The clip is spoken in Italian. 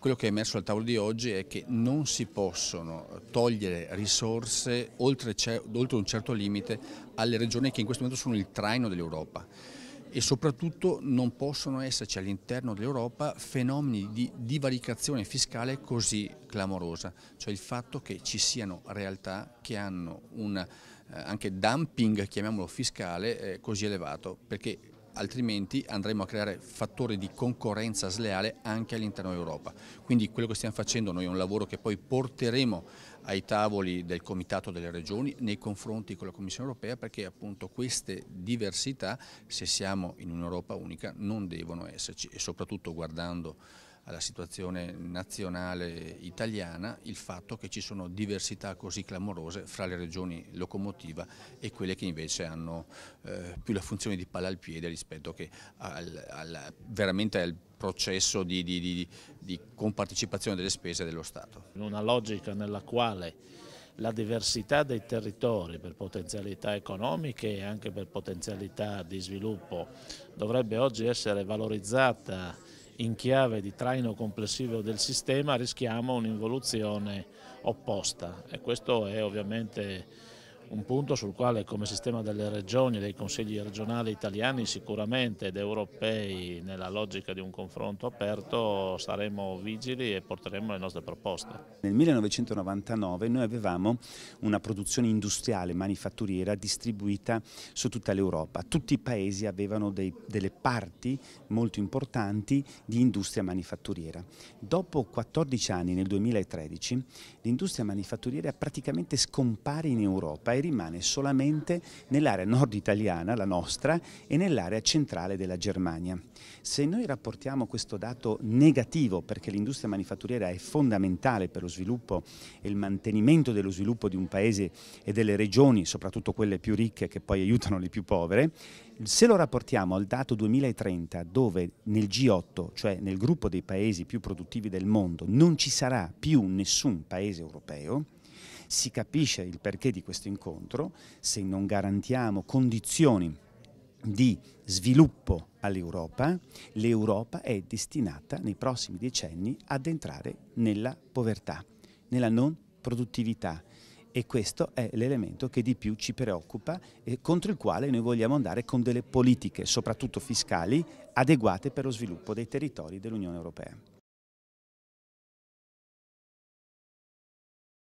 Quello che è emerso al tavolo di oggi è che non si possono togliere risorse oltre, oltre un certo limite alle regioni che in questo momento sono il traino dell'Europa e soprattutto non possono esserci all'interno dell'Europa fenomeni di divaricazione fiscale così clamorosa, cioè il fatto che ci siano realtà che hanno un eh, anche dumping, chiamiamolo fiscale, eh, così elevato, perché altrimenti andremo a creare fattori di concorrenza sleale anche all'interno dell'Europa. Quindi quello che stiamo facendo noi è un lavoro che poi porteremo ai tavoli del Comitato delle Regioni nei confronti con la Commissione Europea perché appunto queste diversità, se siamo in un'Europa unica, non devono esserci e soprattutto guardando alla situazione nazionale italiana il fatto che ci sono diversità così clamorose fra le regioni locomotiva e quelle che invece hanno eh, più la funzione di palla al piede rispetto che al, al, veramente al processo di, di, di, di compartecipazione delle spese dello Stato. In una logica nella quale la diversità dei territori per potenzialità economiche e anche per potenzialità di sviluppo dovrebbe oggi essere valorizzata in chiave di traino complessivo del sistema rischiamo un'involuzione opposta e questo è ovviamente un punto sul quale come sistema delle regioni, dei consigli regionali italiani sicuramente ed europei nella logica di un confronto aperto saremo vigili e porteremo le nostre proposte. Nel 1999 noi avevamo una produzione industriale manifatturiera distribuita su tutta l'Europa, tutti i paesi avevano dei, delle parti molto importanti di industria manifatturiera. Dopo 14 anni, nel 2013, l'industria manifatturiera praticamente scompare in Europa rimane solamente nell'area nord italiana, la nostra, e nell'area centrale della Germania. Se noi rapportiamo questo dato negativo, perché l'industria manifatturiera è fondamentale per lo sviluppo e il mantenimento dello sviluppo di un paese e delle regioni, soprattutto quelle più ricche che poi aiutano le più povere, se lo rapportiamo al dato 2030 dove nel G8, cioè nel gruppo dei paesi più produttivi del mondo, non ci sarà più nessun paese europeo, si capisce il perché di questo incontro se non garantiamo condizioni di sviluppo all'Europa, l'Europa è destinata nei prossimi decenni ad entrare nella povertà, nella non produttività e questo è l'elemento che di più ci preoccupa e contro il quale noi vogliamo andare con delle politiche, soprattutto fiscali, adeguate per lo sviluppo dei territori dell'Unione Europea.